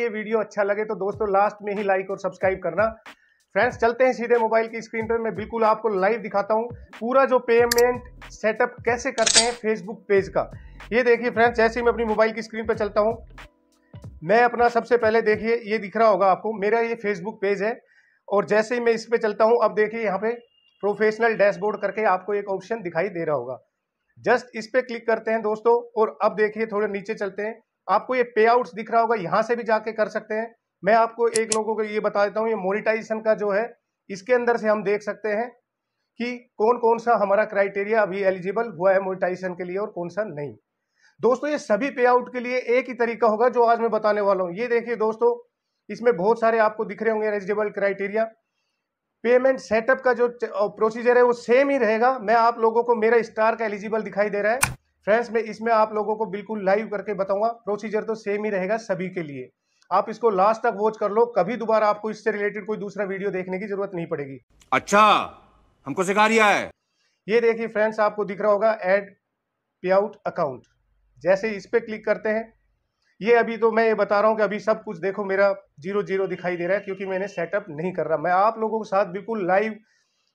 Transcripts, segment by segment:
ये वीडियो अच्छा लगे तो दोस्तों लास्ट में ही लाइक और सब्सक्राइब करना फ्रेंड्स चलते हैं सीधे मोबाइल की स्क्रीन पर मैं बिल्कुल आपको लाइव दिखाता हूँ पूरा जो पेमेंट सेटअप कैसे करते हैं फेसबुक पेज का ये देखिए फ्रेंड्स जैसे मैं अपनी मोबाइल की स्क्रीन पर चलता हूँ मैं अपना सबसे पहले देखिए ये दिख रहा होगा आपको मेरा ये फेसबुक पेज है और जैसे ही मैं इस पर चलता हूँ अब देखिए यहाँ पे प्रोफेशनल डैशबोर्ड करके आपको एक ऑप्शन दिखाई दे रहा होगा जस्ट इस पर क्लिक करते हैं दोस्तों और अब देखिए थोड़े नीचे चलते हैं आपको ये पे दिख रहा होगा यहाँ से भी जाके कर सकते हैं मैं आपको एक लोगों को ये बता देता हूँ ये मोनिटाइजेशन का जो है इसके अंदर से हम देख सकते हैं कि कौन कौन सा हमारा क्राइटेरिया अभी एलिजिबल हुआ है मोनिटाइजेशन के लिए और कौन सा नहीं दोस्तों ये सभी पे आउट के लिए एक ही तरीका होगा जो आज मैं बताने वाला हूँ ये देखिए दोस्तों इसमें बहुत सारे आपको दिख रहे होंगे एलिजिबल क्राइटेरिया पेमेंट सेटअप का जो प्रोसीजर है वो सेम ही रहेगा मैं आप लोगों को मेरा स्टार का एलिजिबल दिखाई दे रहा है फ्रेंड्स मैं इसमें आप लोगों को बिल्कुल लाइव करके बताऊंगा प्रोसीजर तो सेम ही रहेगा सभी के लिए आप इसको लास्ट तक वॉच कर लो कभी दोबारा आपको इससे रिलेटेड कोई दूसरा वीडियो देखने की जरूरत नहीं पड़ेगी अच्छा हमको सिखा रिया है ये देखिए फ्रेंड्स आपको दिख रहा होगा एड पे आउट अकाउंट जैसे इस पर क्लिक करते हैं ये अभी तो मैं ये बता रहा हूँ कि अभी सब कुछ देखो मेरा जीरो जीरो दिखाई दे रहा है क्योंकि मैंने सेटअप नहीं कर रहा मैं आप लोगों के साथ बिल्कुल लाइव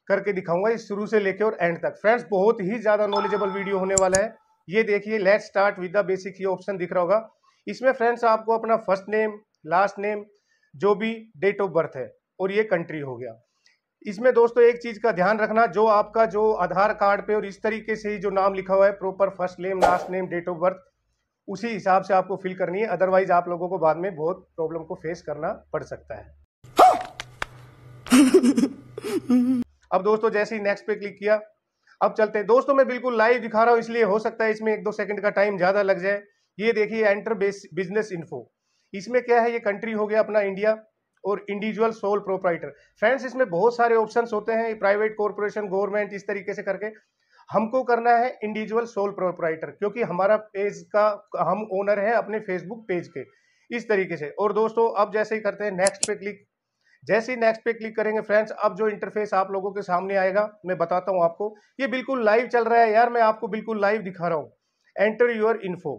करके दिखाऊंगा इस शुरू से लेकर और एंड तक फ्रेंड्स बहुत ही ज़्यादा नॉलेजेबल वीडियो होने वाला है ये देखिए let start with the basic ये ऑप्शन दिख रहा होगा इसमें फ्रेंड्स आपको अपना फर्स्ट नेम लास्ट नेम जो भी डेट ऑफ बर्थ है और ये कंट्री हो गया इसमें दोस्तों एक चीज़ का ध्यान रखना जो आपका जो आधार कार्ड पे और इस तरीके से ही जो नाम लिखा हुआ है proper first name last name date of birth उसी हिसाब से आपको फिल करनी है अदरवाइज आप लोगों को बाद में बहुत प्रॉब्लम को फेस करना पड़ सकता है हाँ! अब दोस्तों जैसे ही नेक्स्ट पे क्लिक किया अब चलते हैं दोस्तों मैं बिल्कुल लाइव दिखा रहा हूँ इसलिए हो सकता है इसमें एक दो सेकंड का टाइम ज़्यादा लग जाए ये देखिए एंटर बेस बिजनेस इन्फो इसमें क्या है ये कंट्री हो गया अपना इंडिया और इंडिविजुअल सोल प्रोपराइटर फ्रेंड्स इसमें बहुत सारे ऑप्शन होते हैं प्राइवेट कॉरपोरेशन गवर्नमेंट इस तरीके से करके हमको करना है इंडिविजुअल सोल प्रोपराइटर क्योंकि हमारा पेज का हम ओनर है अपने फेसबुक पेज के इस तरीके से और दोस्तों अब जैसे ही करते हैं नेक्स्ट पे क्लिक जैसे ही नेक्स्ट पे क्लिक करेंगे फ्रेंड्स अब जो इंटरफेस आप लोगों के सामने आएगा मैं बताता हूँ आपको ये बिल्कुल लाइव चल रहा है यार मैं आपको बिल्कुल लाइव दिखा रहा हूँ एंटर योर इन्फो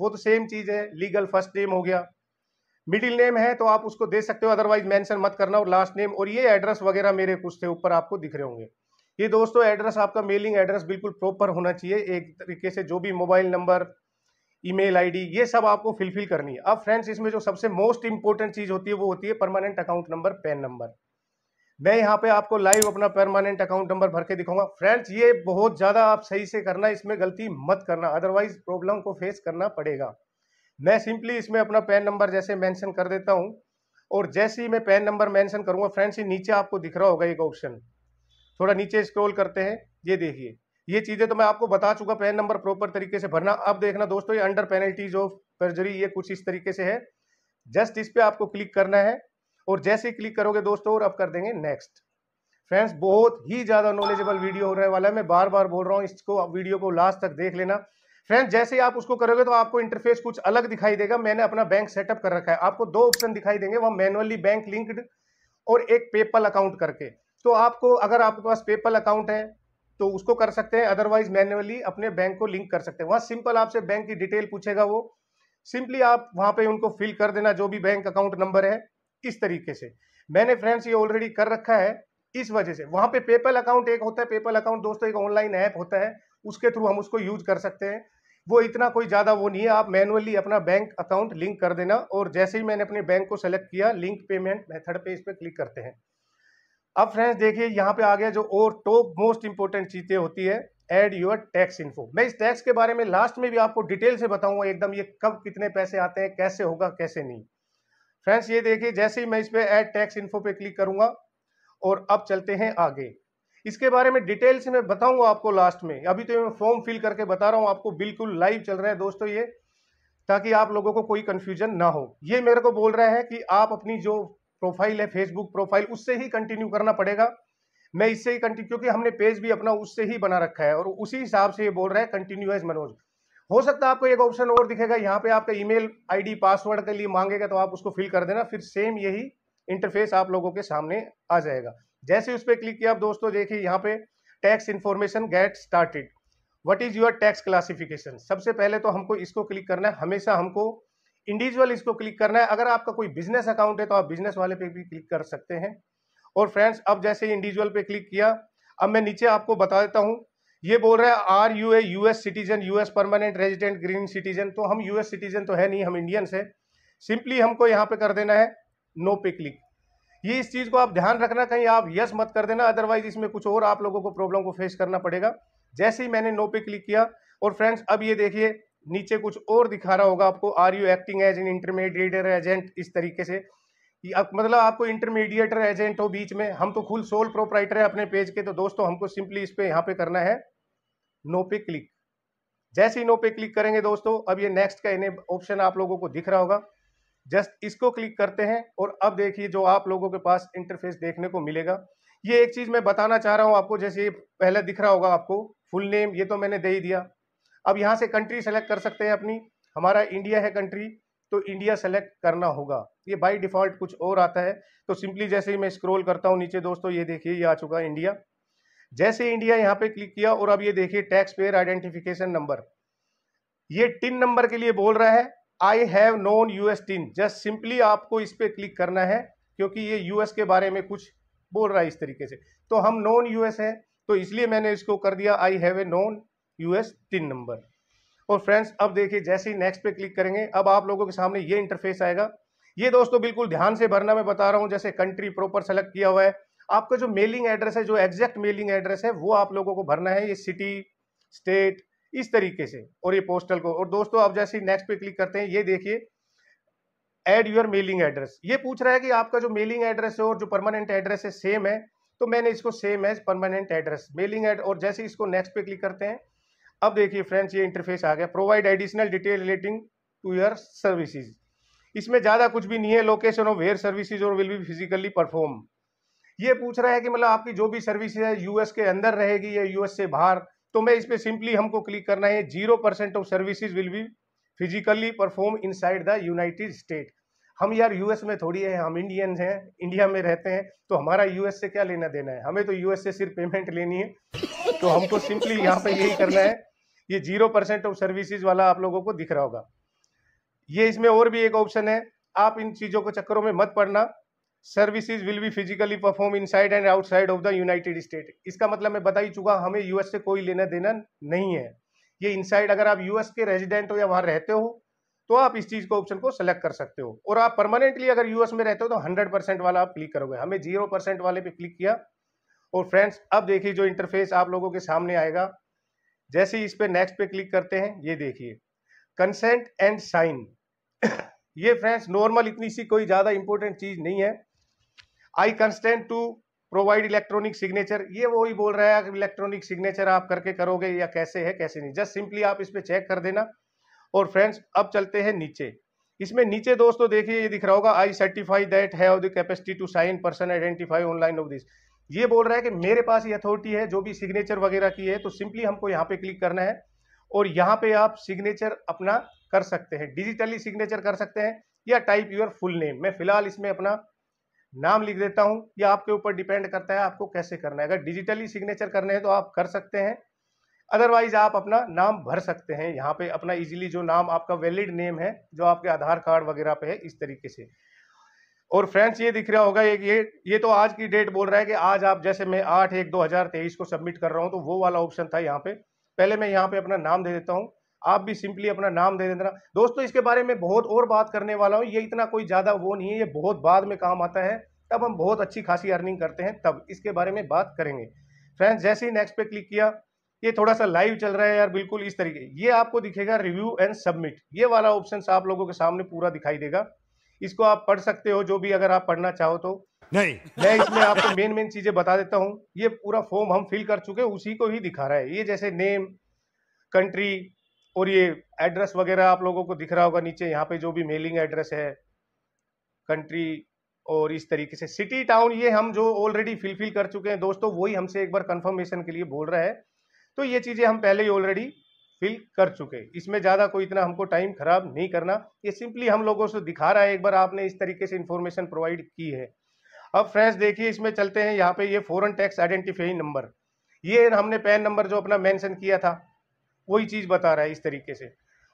वो तो सेम चीज़ है लीगल फर्स्ट नेम हो गया मिडिल नेम है तो आप उसको दे सकते हो अदरवाइज मेंशन मत करना और लास्ट नेम और ये एड्रेस वगैरह मेरे कुछ थे ऊपर आपको दिख रहे होंगे ये दोस्तों एड्रेस आपका मेलिंग एड्रेस बिल्कुल प्रॉपर होना चाहिए एक तरीके से जो भी मोबाइल नंबर ईमेल आईडी ये सब आपको फिलफिल करनी है अब फ्रेंड्स इसमें जो सबसे मोस्ट इंपॉर्टेंट चीज़ होती है वो होती है permanent account number PAN number मैं यहाँ पे आपको लाइव अपना परमानेंट अकाउंट नंबर भर के दिखाऊंगा फ्रेंड्स ये बहुत ज़्यादा आप सही से करना इसमें गलती मत करना अदरवाइज प्रॉब्लम को फेस करना पड़ेगा मैं सिंपली इसमें अपना पैन नंबर जैसे मैंशन कर देता हूँ और जैसे ही मैं पैन नंबर मैंशन करूँगा फ्रेंड्स ये नीचे आपको दिख रहा होगा एक ऑप्शन थोड़ा नीचे स्क्रोल करते हैं ये देखिए ये चीज़ें तो मैं आपको बता चुका पैन नंबर प्रॉपर तरीके से भरना अब देखना दोस्तों ये अंडर पेनल्टीज ऑफ पर्जरी ये कुछ इस तरीके से है जस्ट इस पे आपको क्लिक करना है और जैसे ही क्लिक करोगे दोस्तों और अब कर देंगे नेक्स्ट फ्रेंड्स बहुत ही ज़्यादा नॉलेजेबल वीडियो हो रहे वाला है मैं बार बार बोल रहा हूँ इसको वीडियो को लास्ट तक देख लेना फ्रेंड्स जैसे ही आप उसको करोगे तो आपको इंटरफेस कुछ अलग दिखाई देगा मैंने अपना बैंक सेटअप कर रखा है आपको दो ऑप्शन दिखाई देंगे वह मैनुअली बैंक लिंक्ड और एक पेपल अकाउंट करके तो आपको अगर आपके पास पेपल अकाउंट है तो उसको कर सकते हैं अदरवाइज मैन्युअली अपने बैंक को लिंक कर सकते हैं वहां सिंपल आपसे बैंक की डिटेल पूछेगा वो सिंपली आप वहां पे उनको फिल कर देना जो भी बैंक अकाउंट नंबर है इस तरीके से मैंने फ्रेंड्स ये ऑलरेडी कर रखा है इस वजह से वहां पे पेपल अकाउंट एक होता है पेपल अकाउंट दोस्तों एक ऑनलाइन ऐप होता है उसके थ्रू हम उसको यूज कर सकते हैं वो इतना कोई ज़्यादा वो नहीं है आप मैनुअली अपना बैंक अकाउंट लिंक कर देना और जैसे ही मैंने अपने बैंक को सेलेक्ट किया लिंक पेमेंट मेथड पे इस पर क्लिक करते हैं अब फ्रेंड्स देखिए यहाँ पे आ गया जो और टॉप मोस्ट इंपॉर्टेंट चीज़ें होती है एड योर टैक्स इन्फो मैं इस टैक्स के बारे में लास्ट में भी आपको डिटेल से बताऊंगा एकदम ये कब कितने पैसे आते हैं कैसे होगा कैसे नहीं फ्रेंड्स ये देखिए जैसे ही मैं इस पर एड टैक्स इन्फो पे क्लिक करूंगा और अब चलते हैं आगे इसके बारे में डिटेल से मैं बताऊंगा आपको लास्ट में अभी तो मैं फॉर्म फिल करके बता रहा हूँ आपको बिल्कुल लाइव चल रहा है दोस्तों ये ताकि आप लोगों को कोई कन्फ्यूजन ना हो ये मेरे को बोल रहा है कि आप अपनी जो प्रोफाइल है फेसबुक प्रोफाइल उससे ही कंटिन्यू करना पड़ेगा मैं इससे ही कंटिन्यू क्योंकि हमने पेज भी अपना उससे ही बना रखा है और उसी हिसाब से ये बोल रहा है कंटिन्यूस मनोज हो सकता है आपको एक ऑप्शन और दिखेगा यहाँ पे आपका ईमेल आईडी पासवर्ड के लिए मांगेगा तो आप उसको फिल कर देना फिर सेम यही इंटरफेस आप लोगों के सामने आ जाएगा जैसे उस पर क्लिक किया आप दोस्तों देखिए यहाँ पे tax information get started what is your tax classification सबसे पहले तो हमको इसको क्लिक करना है हमेशा हमको इंडिविजुअल इसको क्लिक करना है अगर आपका कोई बिजनेस अकाउंट है तो आप बिजनेस वाले पे भी क्लिक कर सकते हैं और फ्रेंड्स अब जैसे इंडिविजुअल पे क्लिक किया अब मैं नीचे आपको बता देता हूँ ये बोल रहा है are you a US citizen US permanent resident green citizen तो हम यूएस सिटीजन तो है नहीं हम इंडियंस है सिंपली हमको यहाँ पे कर देना है नो पे क्लिक ये इस चीज़ को आप ध्यान रखना कहीं आप यस मत कर देना अदरवाइज इसमें कुछ और आप लोगों को प्रॉब्लम को फेस करना पड़ेगा जैसे ही मैंने नो पे क्लिक किया और फ्रेंड्स अब ये देखिए नीचे कुछ और दिखा रहा होगा आपको are you acting as an intermediator agent इस तरीके से मतलब आपको इंटरमीडिएटर एजेंट हो बीच में हम तो फुल सोल प्रोपराइटर है अपने पेज के तो दोस्तों हमको सिंपली इस पर यहाँ पे करना है नो पे क्लिक जैसे ही नो पे क्लिक करेंगे दोस्तों अब ये नेक्स्ट का इन्हें ऑप्शन आप लोगों को दिख रहा होगा जस्ट इसको क्लिक करते हैं और अब देखिए जो आप लोगों के पास इंटरफेस देखने को मिलेगा ये एक चीज़ मैं बताना चाह रहा हूँ आपको जैसे पहले दिख रहा होगा आपको फुल नेम ये तो मैंने दे ही दिया अब यहाँ से कंट्री सेलेक्ट कर सकते हैं अपनी हमारा इंडिया है कंट्री तो इंडिया सेलेक्ट करना होगा ये बाय डिफ़ॉल्ट कुछ और आता है तो सिंपली जैसे ही मैं स्क्रॉल करता हूँ नीचे दोस्तों ये देखिए ये आ चुका इंडिया जैसे इंडिया यहाँ पे क्लिक किया और अब ये देखिए टैक्स पेयर आइडेंटिफिकेशन नंबर ये टिन नंबर के लिए बोल रहा है I have you US TIN just simply आपको इस पर क्लिक करना है क्योंकि ये यूएस के बारे में कुछ बोल रहा है इस तरीके से तो हम नॉन यूएस हैं तो इसलिए मैंने इसको कर दिया I have a non US TIN number और फ्रेंड्स अब देखिए जैसे ही नेक्स्ट पे क्लिक करेंगे अब आप लोगों के सामने ये इंटरफेस आएगा ये दोस्तों बिल्कुल ध्यान से भरना मैं बता रहा हूँ जैसे कंट्री प्रॉपर सेलेक्ट किया हुआ है आपका जो मेलिंग एड्रेस है जो एग्जैक्ट मेलिंग एड्रेस है वो आप लोगों को भरना है ये सिटी स्टेट इस तरीके से और ये पोस्टल को और दोस्तों आप जैसे ही नेक्स्ट पे क्लिक करते हैं ये देखिए एड योर मेलिंग एड्रेस ये पूछ रहा है कि आपका जो मेलिंग एड्रेस है और जो परमानेंट एड्रेस है सेम है तो मैंने इसको same as permanent address mailing एड और जैसे इसको नेक्स्ट पे क्लिक करते हैं अब देखिए फ्रेंड्स ये इंटरफेस आ गया provide additional detail relating to your services इसमें ज़्यादा कुछ भी नहीं है लोकेशन ऑफ वेयर सर्विसेज और विल बी फिजिकली परफॉर्म ये पूछ रहा है कि मतलब आपकी जो भी सर्विस है यूएस के अंदर रहेगी या यूएस से बाहर तो मैं इस पर सिंपली हमको क्लिक करना है zero percent of services will be physically perform inside the United State हम यार यूएस में थोड़ी है हम इंडियन हैं इंडिया में रहते हैं तो हमारा यूएस से क्या लेना देना है हमें तो यूएस से सिर्फ पेमेंट लेनी है तो हमको सिंपली यहाँ पे यही करना है ये जीरो परसेंट ऑफ सर्विसेज वाला आप लोगों को दिख रहा होगा ये इसमें और भी एक ऑप्शन है आप इन चीज़ों को चक्करों में मत पड़ना services will be physically perform inside and outside of the United State इसका मतलब मैं बता ही चुका हमें यूएस से कोई लेना देना नहीं है ये इनसाइड अगर आप यूएस के रेजिडेंट हो या वहां रहते हो तो आप इस चीज़ को ऑप्शन को सेलेक्ट कर सकते हो और आप परमानेंटली अगर यूएस में रहते हो तो हंड्रेड परसेंट वाला आप क्लिक करोगे हमें जीरो परसेंट वाले पे क्लिक किया और फ्रेंड्स अब देखिए जो इंटरफेस आप लोगों के सामने आएगा जैसे ही इस पर नेक्स्ट पे क्लिक करते हैं ये देखिए कंसेंट एंड साइन ये फ्रेंड्स नॉर्मल इतनी सी कोई ज़्यादा इंपॉर्टेंट चीज़ नहीं है I consent to provide electronic signature ये वो ही बोल रहा है इलेक्ट्रॉनिक सिग्नेचर आप करके करोगे या कैसे है कैसे नहीं जस्ट सिंपली आप इस पर चेक कर देना और फ्रेंड्स अब चलते हैं नीचे इसमें नीचे दोस्तों देखिए ये दिख रहा होगा I certify that have the capacity to sign person identify online of this ये बोल रहा है कि मेरे पास ये अथॉरिटी है जो भी सिग्नेचर वगैरह की है तो सिंपली हमको यहाँ पे क्लिक करना है और यहाँ पे आप सिग्नेचर अपना कर सकते हैं डिजिटली सिग्नेचर कर सकते हैं या टाइप यूर फुल नेम मैं फिलहाल इसमें अपना नाम लिख देता हूँ या आपके ऊपर डिपेंड करता है आपको कैसे करना है अगर डिजिटली सिग्नेचर करने हैं तो आप कर सकते हैं अदरवाइज आप अपना नाम भर सकते हैं यहाँ पे अपना इजीली जो नाम आपका वैलिड नेम है जो आपके आधार कार्ड वगैरह पे है इस तरीके से और फ्रेंड्स ये दिख रहा होगा ये ये ये तो आज की डेट बोल रहा है कि आज आप जैसे मैं आठ एक दो हज़ार तेईस को सबमिट कर रहा हूँ तो वो वाला ऑप्शन था यहाँ पे पहले मैं यहाँ पे अपना नाम दे देता हूँ आप भी सिंपली अपना नाम दे देना दोस्तों इसके बारे में बहुत और बात करने वाला हूँ ये इतना कोई ज़्यादा वो नहीं है ये बहुत बाद में काम आता है तब हम बहुत अच्छी खासी अर्निंग करते हैं तब इसके बारे में बात करेंगे फ्रेंड्स जैसे ही नेक्स्ट पे क्लिक किया ये थोड़ा सा लाइव चल रहा है यार बिल्कुल इस तरीके ये आपको दिखेगा रिव्यू एंड सबमिट ये वाला ऑप्शन आप लोगों के सामने पूरा दिखाई देगा इसको आप पढ़ सकते हो जो भी अगर आप पढ़ना चाहो तो नहीं मैं इसमें आपको मेन मेन चीजें बता देता हूँ ये पूरा फॉर्म हम फिल कर चुके उसी को ही दिखा रहा है ये जैसे नेम कंट्री और ये एड्रेस वगैरह आप लोगों को दिख रहा होगा नीचे यहाँ पे जो भी मेलिंग एड्रेस है कंट्री और इस तरीके से सिटी टाउन ये हम जो ऑलरेडी फिलफिल कर चुके हैं दोस्तों वही हमसे एक बार कंफर्मेशन के लिए बोल रहा है तो ये चीज़ें हम पहले ही ऑलरेडी फिल कर चुके इसमें ज़्यादा कोई इतना हमको टाइम खराब नहीं करना ये सिंपली हम लोगों से दिखा रहा है एक बार आपने इस तरीके से इन्फॉर्मेशन प्रोवाइड की है अब फ्रेंड्स देखिए इसमें चलते हैं यहाँ पे ये फॉरन टैक्स आइडेंटिफाई नंबर ये हमने पैन नंबर जो अपना मैंशन किया था वही चीज़ बता रहा है इस तरीके से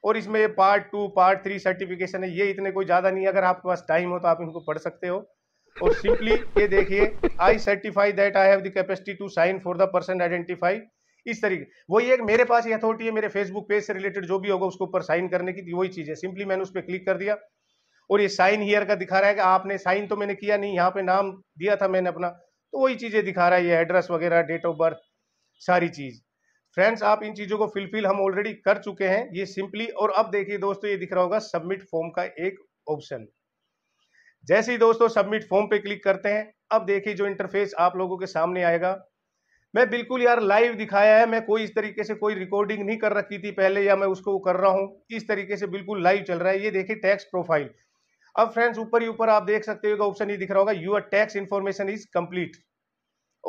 और इसमें ये part two part three certification है ये इतने कोई ज़्यादा नहीं अगर आपके पास टाइम हो तो आप इनको पढ़ सकते हो और सिंपली ये देखिए I certify that I have the capacity to sign for the person identify इस तरीके वही एक मेरे पास ये अथॉरिटी है मेरे फेसबुक पेज से रिलेटेड जो भी होगा उसके ऊपर साइन करने की वही चीज़ है सिंपली मैंने उस पर क्लिक कर दिया और ये साइन हियर का दिखा रहा है कि आपने साइन तो मैंने किया नहीं यहाँ पे नाम दिया था मैंने अपना तो वही चीज़ें दिखा रहा है ये एड्रेस वगैरह डेट ऑफ बर्थ सारी चीज़ फ्रेंड्स आप इन चीज़ों को फिलफिल हम ऑलरेडी कर चुके हैं ये सिंपली और अब देखिए दोस्तों ये दिख रहा होगा सबमिट फॉर्म का एक ऑप्शन जैसे ही दोस्तों सबमिट फॉर्म पे क्लिक करते हैं अब देखिए जो इंटरफेस आप लोगों के सामने आएगा मैं बिल्कुल यार लाइव दिखाया है मैं कोई इस तरीके से कोई रिकॉर्डिंग नहीं कर रखी थी पहले या मैं उसको कर रहा हूँ इस तरीके से बिल्कुल लाइव चल रहा है ये देखिए टैक्स प्रोफाइल अब फ्रेंड्स ऊपर ही ऊपर आप देख सकते हो ऑप्शन ये दिख रहा होगा your tax information is complete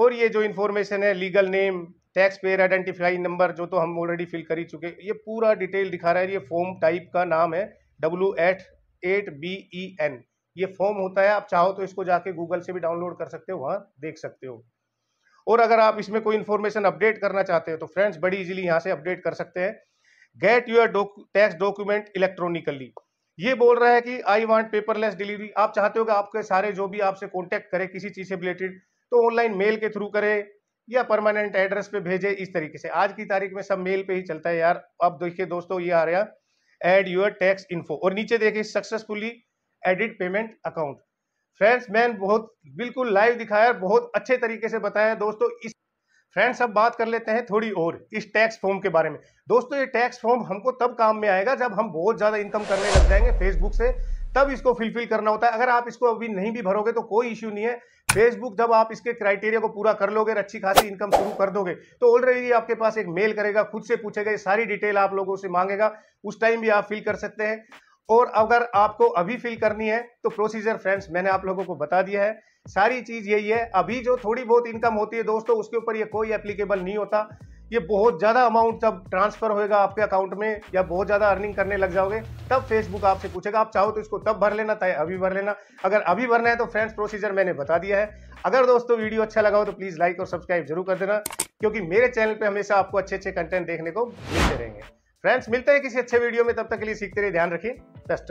और ये जो इन्फॉर्मेशन है legal name tax payer identify number जो तो हम ऑलरेडी फिल कर ही चुके ये पूरा डिटेल दिखा रहा है ये फॉर्म टाइप का नाम है W eight eight B E N ये फॉर्म होता है आप चाहो तो इसको जाके गूगल से भी डाउनलोड कर सकते हो वहाँ देख सकते हो और अगर आप इसमें कोई इन्फॉर्मेशन अपडेट करना चाहते हैं तो फ्रेंड्स बड़ी इजीली यहाँ से अपडेट कर सकते हैं get your tax document electronically ये बोल रहा है कि आई वांट पेपरलेस डिलीवरी आप चाहते हो कि आपके सारे जो भी आपसे कॉन्टैक्ट करे किसी चीज़ से रिलेटेड तो ऑनलाइन मेल के थ्रू करे या परमानेंट एड्रेस पे भेजे इस तरीके से आज की तारीख में सब मेल पे ही चलता है यार अब देखिए दोस्तों ये आ रहा एड योर टैक्स इन्फो और नीचे देखिए successfully edit payment account friends मैंने बहुत बिल्कुल लाइव दिखाया बहुत अच्छे तरीके से बताया दोस्तों इस फ्रेंड्स अब बात कर लेते हैं थोड़ी और इस टैक्स फॉर्म के बारे में दोस्तों ये टैक्स फॉर्म हमको तब काम में आएगा जब हम बहुत ज़्यादा इनकम करने लग जाएंगे फेसबुक से तब इसको फिलफिल करना होता है अगर आप इसको अभी नहीं भी भरोगे तो कोई इश्यू नहीं है फेसबुक जब आप इसके क्राइटेरिया को पूरा कर लोगे और अच्छी खासी इनकम शुरू कर दोगे तो ऑलरेडी आपके पास एक मेल करेगा खुद से पूछेगा ये सारी डिटेल आप लोगों से मांगेगा उस टाइम भी आप फिल कर सकते हैं और अगर आपको अभी फिल करनी है तो प्रोसीजर फ्रेंड्स मैंने आप लोगों को बता दिया है सारी चीज़ यही है अभी जो थोड़ी बहुत इनकम होती है दोस्तों उसके ऊपर ये कोई एप्लीकेबल नहीं होता ये बहुत ज़्यादा अमाउंट जब ट्रांसफ़र होएगा आपके अकाउंट में या बहुत ज़्यादा अर्निंग करने लग जाओगे तब फेसबुक आपसे पूछेगा आप चाहो तो इसको तब भर लेना चाहे अभी भर लेना अगर अभी भरना है तो फ्रेंड्स प्रोसीजर मैंने बता दिया है अगर दोस्तों वीडियो अच्छा लगा हो तो प्लीज़ लाइक और सब्सक्राइब जरूर कर देना क्योंकि मेरे चैनल पर हमेशा आपको अच्छे अच्छे कंटेंट देखने को मिलते रहेंगे फ्रेंड्स मिलते हैं किसी अच्छे वीडियो में तब तक के लिए सीखते रहिए ध्यान रखिए बेस्ट